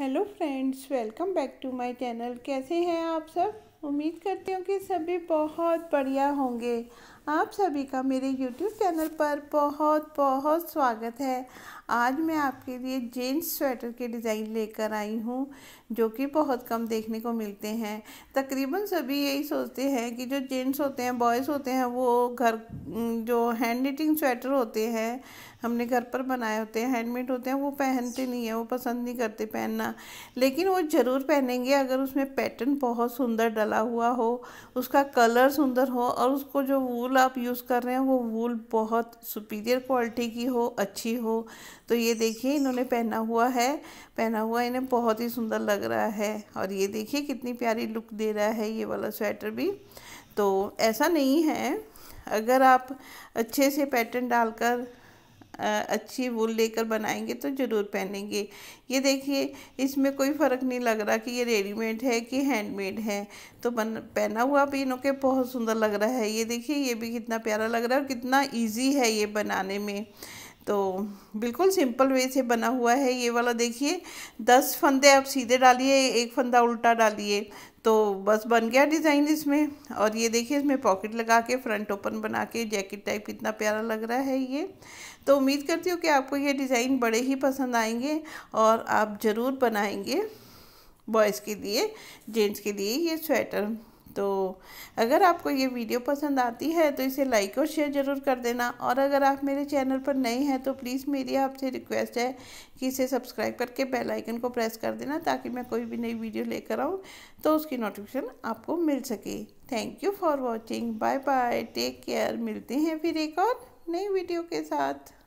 hello friends welcome back to my channel कैसे हैं आप सब उम्मीद करती हूँ कि सभी बहुत बढ़िया होंगे आप सभी का मेरे YouTube चैनल पर बहुत बहुत स्वागत है आज मैं आपके लिए जेंट्स स्वेटर के डिज़ाइन लेकर आई हूँ जो कि बहुत कम देखने को मिलते हैं तकरीबन सभी यही सोचते हैं कि जो जेंट्स होते हैं बॉयज़ होते हैं वो घर जो हैंड निटिंग स्वेटर होते हैं हमने घर पर बनाए होते हैं हैंडमेड होते हैं वो पहनते नहीं हैं वो पसंद नहीं करते पहनना लेकिन वो ज़रूर पहनेंगे अगर उसमें पैटर्न बहुत सुंदर डला डाला हुआ हो उसका कलर सुंदर हो और उसको जो वूल आप यूज़ कर रहे हैं वो वूल बहुत सुपीरियर क्वालिटी की हो अच्छी हो तो ये देखिए इन्होंने पहना हुआ है पहना हुआ इन्हें बहुत ही सुंदर लग रहा है और ये देखिए कितनी प्यारी लुक दे रहा है ये वाला स्वेटर भी तो ऐसा नहीं है अगर आप अच्छे से पैटर्न डालकर अच्छी वुल लेकर बनाएंगे तो ज़रूर पहनेंगे ये देखिए इसमें कोई फ़र्क नहीं लग रहा कि ये रेडीमेड है कि हैंडमेड है तो बन पहना हुआ भी के बहुत सुंदर लग रहा है ये देखिए ये भी कितना प्यारा लग रहा है और कितना ईजी है ये बनाने में तो बिल्कुल सिंपल वे से बना हुआ है ये वाला देखिए दस फंदे आप सीधे डालिए एक फंदा उल्टा डालिए तो बस बन गया डिज़ाइन इसमें और ये देखिए इसमें पॉकेट लगा के फ्रंट ओपन बना के जैकेट टाइप इतना प्यारा लग रहा है ये तो उम्मीद करती हूँ कि आपको ये डिज़ाइन बड़े ही पसंद आएंगे और आप ज़रूर बनाएंगे बॉयज़ के लिए जेंट्स के लिए ये स्वेटर तो अगर आपको ये वीडियो पसंद आती है तो इसे लाइक और शेयर ज़रूर कर देना और अगर आप मेरे चैनल पर नए हैं तो प्लीज़ मेरी आपसे रिक्वेस्ट है कि इसे सब्सक्राइब करके बेल आइकन को प्रेस कर देना ताकि मैं कोई भी नई वीडियो लेकर आऊँ तो उसकी नोटिफिकेशन आपको मिल सके thank you for watching bye bye take care मिलते हैं फिर एक और नई वीडियो के साथ